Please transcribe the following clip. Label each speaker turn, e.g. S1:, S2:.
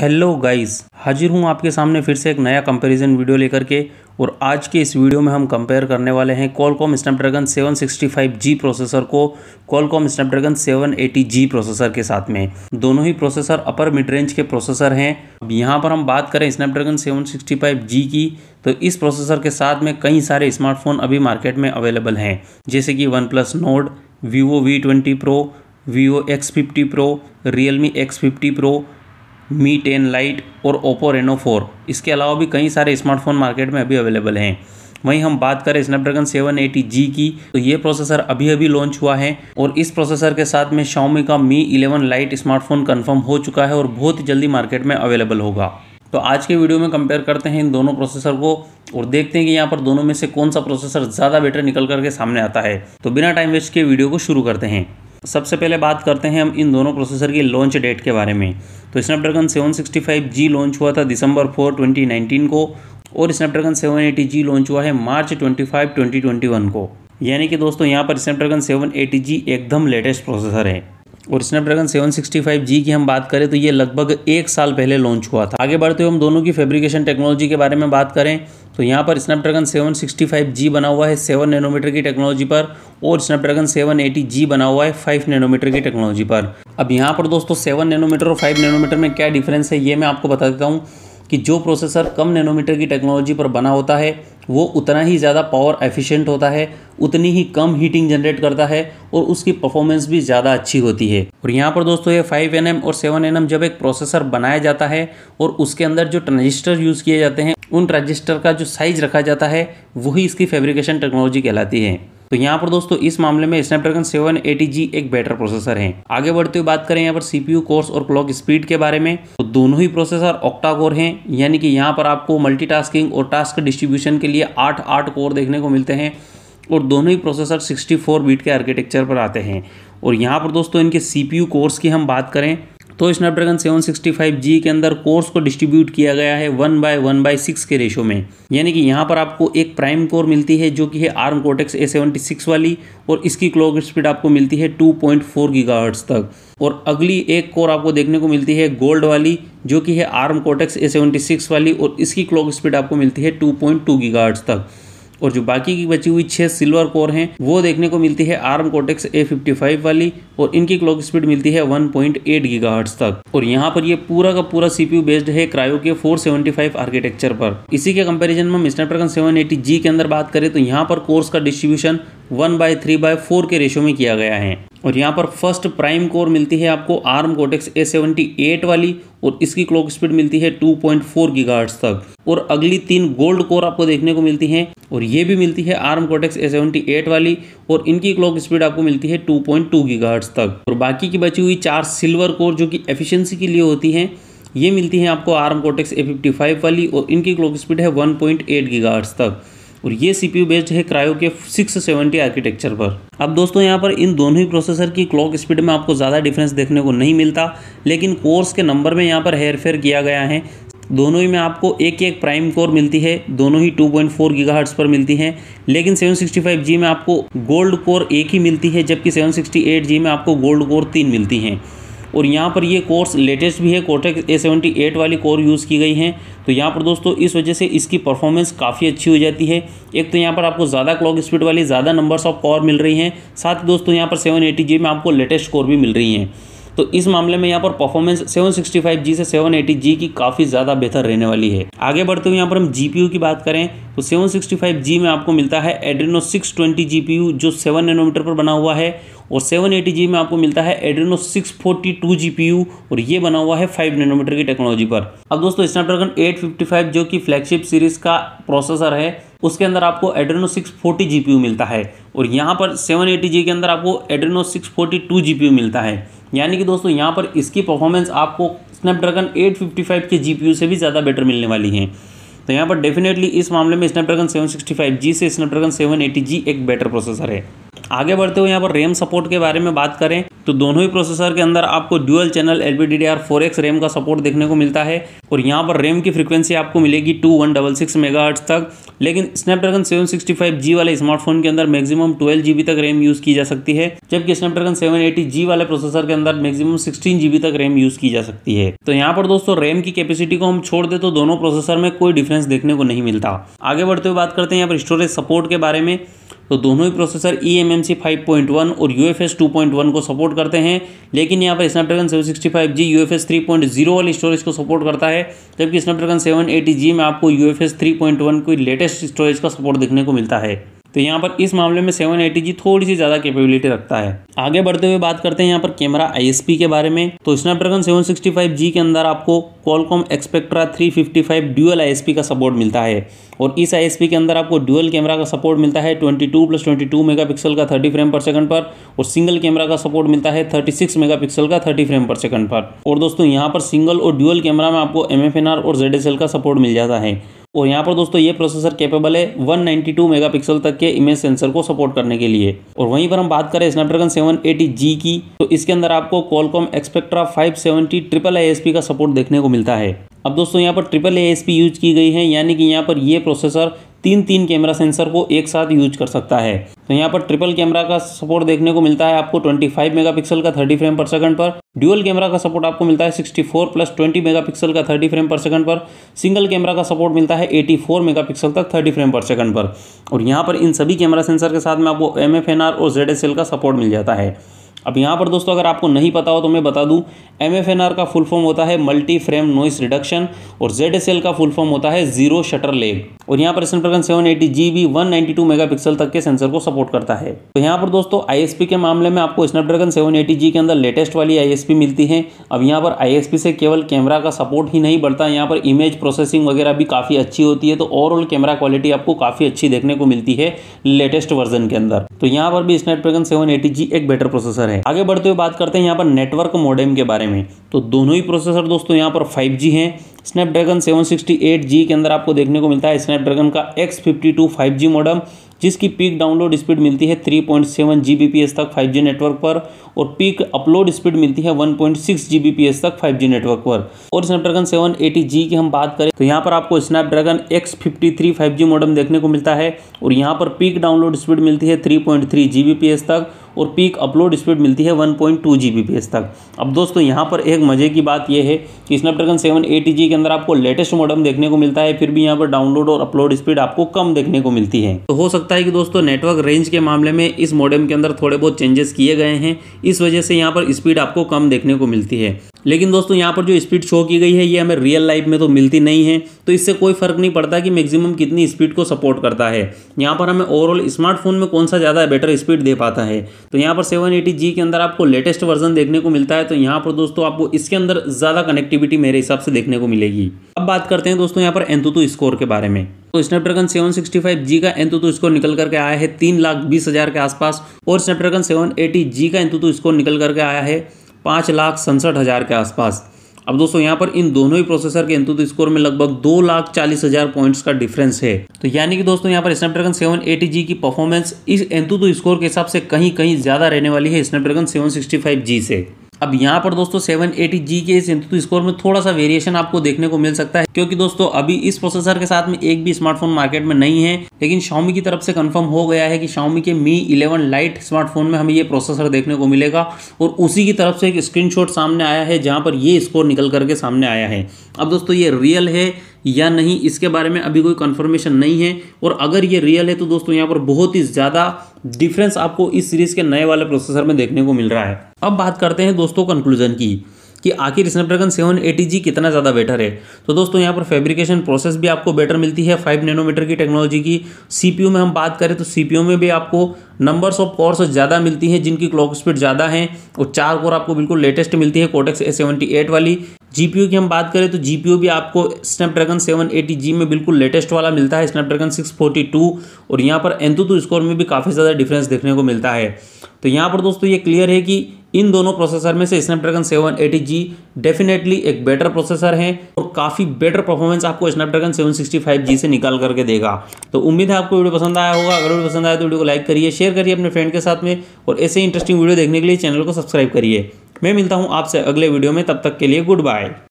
S1: hello guys हाजिर हूँ आपके सामने फिर से एक नया कंपैरिजन वीडियो लेकर के और आज के इस वीडियो में हम कंपेयर करने वाले हैं कॉलकॉम स्नैपड्रैगन 765G प्रोसेसर को कॉलकॉम स्नैपड्रैगन 780G प्रोसेसर के साथ में दोनों ही प्रोसेसर अपर मिड रेंज के प्रोसेसर हैं अब यहाँ पर हम बात करें स्नैपड्रैगन 765G की तो इस प्रोसेसर के साथ में कई सारे स्मार्टफोन अभी मार्केट में अवेलेबल हैं जैसे कि OnePlus Nord Vivo V twenty Pro Vivo X fifty Pro Realme X fifty Pro Mi ten Lite और ओप्पो रेनो फोर इसके अलावा भी कई सारे स्मार्टफोन मार्केट में अभी अवेलेबल हैं वहीं हम बात करें स्नैपड्रैगन सेवन एटी जी की तो ये प्रोसेसर अभी अभी लॉन्च हुआ है और इस प्रोसेसर के साथ में शाओमी का Mi eleven lite smartphone confirm हो चुका है और बहुत जल्दी मार्केट में अवेलेबल होगा तो आज के वीडियो में कंपेयर करते हैं इन दोनों प्रोसेसर को और देखते हैं कि यहाँ पर दोनों में से कौन सा प्रोसेसर ज़्यादा बेटर निकल करके सामने आता है तो बिना टाइम वेस्ट के वीडियो को शुरू करते हैं सबसे पहले बात करते हैं हम इन दोनों प्रोसेसर की लॉन्च डेट के बारे में तो स्नैपड्रैगन 765G लॉन्च हुआ था दिसंबर 4 2019 को और स्नैपड्रैगन 780G लॉन्च हुआ है मार्च 25 2021 को यानी कि दोस्तों यहाँ पर स्नैपड्रैगन 780G एकदम लेटेस्ट प्रोसेसर है और स्नैपड्रैगन 765G की हम बात करें तो ये लगभग एक साल पहले लॉन्च हुआ था आगे बढ़ते हुए हम दोनों की फैब्रिकेशन टेक्नोलॉजी के बारे में बात करें तो यहाँ पर स्नैपड्रैगन 765G बना हुआ है 7 नैनोमीटर की टेक्नोलॉजी पर और स्नैपड्रैगन 780G बना हुआ है 5 नैनोमीटर की टेक्नोलॉजी पर अब यहाँ पर दोस्तों 7 नैनोमीटर और 5 नैनोमीटर में क्या डिफरेंस है ये मैं आपको बता देता हूँ कि जो प्रोसेसर कम नैनोमीटर की टेक्नोलॉजी पर बना होता है वो उतना ही ज़्यादा पावर एफिशिएंट होता है उतनी ही कम हीटिंग जनरेट करता है और उसकी परफॉर्मेंस भी ज़्यादा अच्छी होती है और यहाँ पर दोस्तों ये 5 एन और 7 एन जब एक प्रोसेसर बनाया जाता है और उसके अंदर जो ट्रांजिस्टर यूज़ किए जाते हैं उन ट्रांजिस्टर का जो साइज़ रखा जाता है वही इसकी फेब्रिकेशन टेक्नोलॉजी कहलाती है तो यहाँ पर दोस्तों इस मामले में स्नैपड्रैगन सेवन एटी एक बेटर प्रोसेसर है आगे बढ़ते हुए बात करें यहाँ पर सीपीयू कोर्स और क्लॉक स्पीड के बारे में तो दोनों ही प्रोसेसर ऑक्टा कोर है यानी कि यहाँ पर आपको मल्टीटास्किंग और टास्क डिस्ट्रीब्यूशन के लिए आठ आठ कोर देखने को मिलते हैं और दोनों ही प्रोसेसर 64 बीट के आर्किटेक्चर पर आते हैं और यहाँ पर दोस्तों इनके सीपीयू कोर्स की हम बात करें तो स्नैपड्रैगन 765G के अंदर कोर्स को डिस्ट्रीब्यूट किया गया है one by one by six के रेशो में यानी कि यहाँ पर आपको एक प्राइम कोर मिलती है जो कि है आर्म कोटेक्स ए वाली और इसकी क्लॉक स्पीड आपको मिलती है टू पॉइंट तक और अगली एक कोर आपको देखने को मिलती है गोल्ड वाली जो कि है आर्म कोटेक्स ए वाली और इसकी क्लॉक स्पीड आपको मिलती है टू पॉइंट तक और जो बाकी की बची हुई छह सिल्वर कोर हैं वो देखने को मिलती है आर्म कोटेक्स ए वाली और इनकी क्लॉक स्पीड मिलती है 1.8 पॉइंट तक और यहाँ पर ये पूरा का पूरा सीपीयू बेस्ड है क्रायो के 475 आर्किटेक्चर पर इसी के कंपेरिजन में स्नैपड्रैगन एटी के अंदर बात करें तो यहाँ पर कोर्स का distribution one by three by four के रेशो में किया गया है और यहाँ पर फर्स्ट प्राइम कोर मिलती है आपको ARM Cortex A seventy eight वाली और इसकी क्लॉक स्पीड मिलती है टू पॉइंट फोर गीगाहर्ट्ज तक और अगली तीन गोल्ड कोर आपको देखने को मिलती हैं और ये भी मिलती है ARM Cortex A seventy eight वाली और इनकी क्लॉक स्पीड आपको मिलती है टू पॉइंट टू गीगाहर्ट्ज तक और बाकी की बची हुई चार सिल्वर कोर जो कि एफिशेंसी के लिए होती हैं ये मिलती हैं आपको ARM Cortex A fifty five वाली और इनकी क्लॉक स्पीड है वन पॉइंट एट गीगाहर्ट्ज तक और ये सीपीयू बेस्ड है क्रायो के 670 आर्किटेक्चर पर अब दोस्तों यहाँ पर इन दोनों ही प्रोसेसर की क्लॉक स्पीड में आपको ज़्यादा डिफरेंस देखने को नहीं मिलता लेकिन कोर्स के नंबर में यहाँ पर हेरफेर किया गया है दोनों ही में आपको एक एक प्राइम कोर मिलती है दोनों ही 2.4 पॉइंट पर मिलती हैं लेकिन 765G में आपको गोल्ड कोर एक ही मिलती है जबकि 768G में आपको गोल्ड कोर तीन मिलती हैं और यहाँ पर ये कोर्स लेटेस्ट भी है कोटेक ए वाली कोर यूज़ की गई हैं तो यहाँ पर दोस्तों इस वजह से इसकी परफॉर्मेंस काफ़ी अच्छी हो जाती है एक तो यहाँ पर आपको ज़्यादा क्लॉक स्पीड वाली ज़्यादा नंबर्स ऑफ कॉर मिल रही हैं साथ ही दोस्तों यहाँ पर सेवन एटी में आपको लेटेस्ट कोर भी मिल रही हैं तो इस मामले में यहाँ पर परफॉर्मेंस 765G से 780G की काफ़ी ज़्यादा बेहतर रहने वाली है आगे बढ़ते हुए यहाँ पर हम जीपीयू की बात करें तो 765G में आपको मिलता है एड्रीनो 620 जीपीयू जो 7 नैनोमीटर पर बना हुआ है और सेवन एटी जी में आपको मिलता है Adreno six forty two G P U और ये बना हुआ है फाइव नैनोमीटर की टेक्नोलॉजी पर अब दोस्तों स्नैपड्रैगन एट फिफ्टी फाइव जो कि फ्लैगशिप सीरीज का प्रोसेसर है उसके अंदर आपको Adreno six forty G P U मिलता है और यहाँ पर सेवन एटी जी के अंदर आपको Adreno six forty two G P U मिलता है यानी कि दोस्तों यहाँ पर इसकी परफॉर्मेंस आपको स्नैपड्रैगन एट फिफ्टी फाइव के जी पी यू से भी ज़्यादा बेटर मिलने वाली है तो यहाँ पर डेफिनेटली इस मामले में स्नैपड्रैगन 765G से स्नैपड्रैगन 780G एक बेटर प्रोसेसर है आगे बढ़ते हुए यहाँ पर रैम सपोर्ट के बारे में बात करें तो दोनों ही प्रोसेसर के अंदर आपको dual channel L B D D R four X RAM का सपोर्ट देखने को मिलता है और यहाँ पर रैम की फ्रीक्वेंसी आपको मिलेगी two one double six mega तक लेकिन Snapdragon seven sixty five G वाले स्मार्टफोन के अंदर मैक्सिमम ट्वेल्व जीबी तक रैम यूज़ की जा सकती है जबकि स्नैपड्रैगन सेवन एटी जी वाले प्रोसेसर के अंदर मैक्सिमम सिक्सटीन जीबी तक रैम यूज़ की जा सकती है तो यहाँ पर दोस्तों रैम की कैपेसिटी को हम छोड़ दे तो दोनों प्रोसेसर में कोई डिफरेंस देखने को नहीं मिलता आगे बढ़ते हुए बात करते हैं यहाँ पर स्टोरेज सपोर्ट के बारे में तो दोनों ही processor E M M C five point one और U F S two point one को सपोर्ट करते हैं लेकिन यहाँ पर Snapdragon seven sixty five G U F S three point zero वाली स्टोरेज को सपोर्ट करता है जबकि स्नैपड्रैगन सेवन एटी जी में आपको U F S three point one की लेटेस्ट स्टोरेज का सपोर्ट देखने को मिलता है तो यहाँ पर इस मामले में सेवन एटी थोड़ी सी ज़्यादा कैपेबिलिटी रखता है आगे बढ़ते हुए बात करते हैं यहाँ पर कैमरा आईएसपी के बारे में तो स्नैपड्रैगन जी के अंदर आपको कॉलकॉम एक्सपेक्ट्रा 355 ड्यूअल आईएसपी का सपोर्ट मिलता है और इस आईएसपी के अंदर आपको ड्यूअल कैमरा का सपोर्ट मिलता है 22 प्लस मेगा पिक्सल का 30 फ्रेम पर सेकंड पर और सिंगल कैमरा का सपोर्ट मिलता है 36 मेगापिक्सल का 30 फ्रेम पर सेकंड पर और दोस्तों यहाँ पर सिंगल और ड्यूअल कैमरा में आपको एम और जेड का सपोर्ट मिल जाता है और यहाँ पर दोस्तों ये प्रोसेसर कैपेबल है 192 मेगापिक्सल तक के इमेज सेंसर को सपोर्ट करने के लिए और वहीं पर हम बात करें स्नैपड्रैगन 780G की तो इसके अंदर आपको कॉलकॉम एक्सपेक्ट्रा 570 ट्रिपल आई का सपोर्ट देखने को मिलता है अब दोस्तों यहाँ पर ट्रिपल ए यूज की गई है यानी कि यहाँ पर ये प्रोसेसर तीन तीन कैमरा सेंसर को एक साथ यूज कर सकता है तो यहाँ पर ट्रिपल कैमरा का सपोर्ट देखने को मिलता है आपको 25 मेगापिक्सल का 30 फ्रेम पर सेकंड पर ड्यूअल कैमरा का सपोर्ट आपको मिलता है 64 प्लस 20 मेगापिक्सल का 30 फ्रेम पर सेकंड पर सिंगल कैमरा का सपोर्ट मिलता है 84 मेगापिक्सल तक 30 फ्रेम पर सेकंड पर और यहाँ पर इन सभी कैमरा सेंसर के साथ में आपको एम और जेड का सपोर्ट मिल जाता है अब यहाँ पर दोस्तों अगर आपको नहीं पता हो तो मैं बता दूँ एम एफ का फुल फॉर्म होता है मल्टी फ्रेम नॉइस रिडक्शन और जेड का फुल फॉर्म होता है जीरो शटर लेग और यहाँ पर Snapdragon seven eighty G B one ninety two pixel तक के सेंसर को सपोर्ट करता है तो यहाँ पर दोस्तों आई के मामले में आपको स्नैपड्रैगन सेवन एटी जी के अंदर लेटेस्ट वाली आई मिलती है अब यहाँ पर आई से केवल कैमरा का सपोर्ट ही नहीं बढ़ता यहाँ पर इमेज प्रोसेसिंग वगैरह भी काफ़ी अच्छी होती है तो ओवरऑल कैमरा क्वालिटी आपको काफ़ी अच्छी देखने को मिलती है लेटेस्ट वर्जन के अंदर तो यहाँ पर भी स्नैपड्रैगन सेवन एटी जी एक बेटर प्रोसेसर प्रोसेसर है आगे बढ़ते हुए बात करते हैं यहाँ पर नेटवर्क मॉडेम के बारे में तो दोनों ही प्रोसेसर दोस्तों यहाँ पर फाइव जी है स्नैपड्रैगन 768G के अंदर आपको देखने को मिलता है स्नैपड्रैगन का X52 5G मॉडम जिसकी पीक डाउनलोड स्पीड मिलती है 3.7 Gbps तक 5G नेटवर्क पर और पीक अपलोड स्पीड मिलती है 1.6 Gbps तक 5G नेटवर्क पर और स्नैपड्रैगन 780G की हम बात करें तो यहाँ पर आपको स्नैपड्रैगन X53 5G मॉडम देखने को मिलता है और यहाँ पर पीक डाउनलोड स्पीड मिलती है 3.3 Gbps तक और पीक अपलोड स्पीड मिलती है one point two G B P S तक अब दोस्तों यहाँ पर एक मज़े की बात यह है कि स्नैपड्रैगन सेवन एटी जी के अंदर आपको लेटेस्ट मॉडल देखने को मिलता है फिर भी यहाँ पर डाउनलोड और अपलोड स्पीड आपको कम देखने को मिलती है तो हो सकता है कि दोस्तों नेटवर्क रेंज के मामले में इस मॉडल के अंदर थोड़े बहुत चेंजेस किए गए हैं इस वजह से यहाँ पर स्पीड आपको कम देखने को मिलती है लेकिन दोस्तों यहाँ पर जो स्पीड शो की गई है ये हमें रियल लाइफ में तो मिलती नहीं है तो इससे कोई फ़र्क नहीं पड़ता कि मैक्सिमम कितनी स्पीड को सपोर्ट करता है यहाँ पर हमें ओवरऑल स्मार्टफोन में कौन सा ज़्यादा बेटर स्पीड दे पाता है तो यहाँ पर सेवन एटी जी के अंदर आपको लेटेस्ट वर्जन देखने को मिलता है तो यहाँ पर दोस्तों आपको इसके अंदर ज़्यादा कनेक्टिविटी मेरे हिसाब से देखने को मिलेगी अब बात करते हैं दोस्तों यहाँ पर एंतुतु स्कोर के बारे में तो स्नैपड्रैगन जी का एंतुतु स्कोर निकल करके आया है तीन लाख बीस हज़ार के आसपास और स्नैपड्रैगन जी का एंतुतु स्कोर निकल करके आया है पाँच लाख सड़सठ हज़ार के आसपास अब दोस्तों यहाँ पर इन दोनों ही प्रोसेसर के इंतुत स्कोर में लगभग दो लाख चालीस हज़ार पॉइंट्स का डिफरेंस है तो यानी कि दोस्तों यहाँ पर स्नैपड्रैगन सेवन एटी जी की परफॉर्मेंस इस एंतुत स्कोर के हिसाब से कहीं कहीं ज़्यादा रहने वाली है Snapdragon seven sixty five G से अब यहाँ पर दोस्तों सेवन एटी जी के इस स्कोर में थोड़ा सा वेरिएशन आपको देखने को मिल सकता है क्योंकि दोस्तों अभी इस प्रोसेसर के साथ में एक भी स्मार्टफोन मार्केट में नहीं है लेकिन शाओमी की तरफ से कंफर्म हो गया है कि शाओमी के मी इलेवन लाइट स्मार्टफोन में हमें ये प्रोसेसर देखने को मिलेगा और उसी की तरफ से एक स्क्रीन सामने आया है जहाँ पर ये स्कोर निकल करके सामने आया है अब दोस्तों ये रियल है या नहीं इसके बारे में अभी कोई कन्फर्मेशन नहीं है और अगर ये रियल है तो दोस्तों यहाँ पर बहुत ही ज़्यादा डिफरेंस आपको इस सीरीज़ के नए वाले प्रोसेसर में देखने को मिल रहा है अब बात करते हैं दोस्तों कंक्लूजन की कि आखिर स्नैपड्रैगन सेवन एटी जी कितना ज़्यादा बेटर है तो दोस्तों यहाँ पर फैब्रिकेशन प्रोसेस भी आपको बेटर मिलती है फाइव नैनोमीटर की टेक्नोलॉजी की सीपीयू में हम बात करें तो सीपीयू में भी आपको नंबर्स ऑफ कोर्स ज़्यादा मिलती हैं जिनकी क्लॉक स्पीड ज़्यादा है और चार कोर आपको बिल्कुल लेटेस्ट मिलती है कोटेक्स ए सेवेंटी एट वाली जीपीयू की हम बात करें तो जीपीयू भी आपको स्नैपड्रैगन सेवन एटी जी में बिल्कुल लेटेस्ट वाला मिलता है स्नैपड्रैगन टू और यहाँ पर एंतुतु स्कोर में भी काफ़ी ज़्यादा डिफरेंस देखने को मिलता है तो यहाँ पर दोस्तों ये क्लियर है कि इन दोनों प्रोसेसर में से Snapdragon seven eighty G definitely एक बेटर प्रोसेसर है और काफ़ी बेटर परफॉर्मेंस आपको Snapdragon seven sixty five G से निकाल करके देगा तो उम्मीद है आपको वीडियो पसंद आया होगा अगर वीडियो पसंद आया तो वीडियो को लाइक करिए शेयर करिए अपने फ्रेंड के साथ में और ऐसे इंटरेस्टिंग वीडियो देखने के लिए चैनल को सब्सक्राइब करिए मैं मिलता हूँ आपसे अगले वीडियो में तब तक के लिए गुड बाय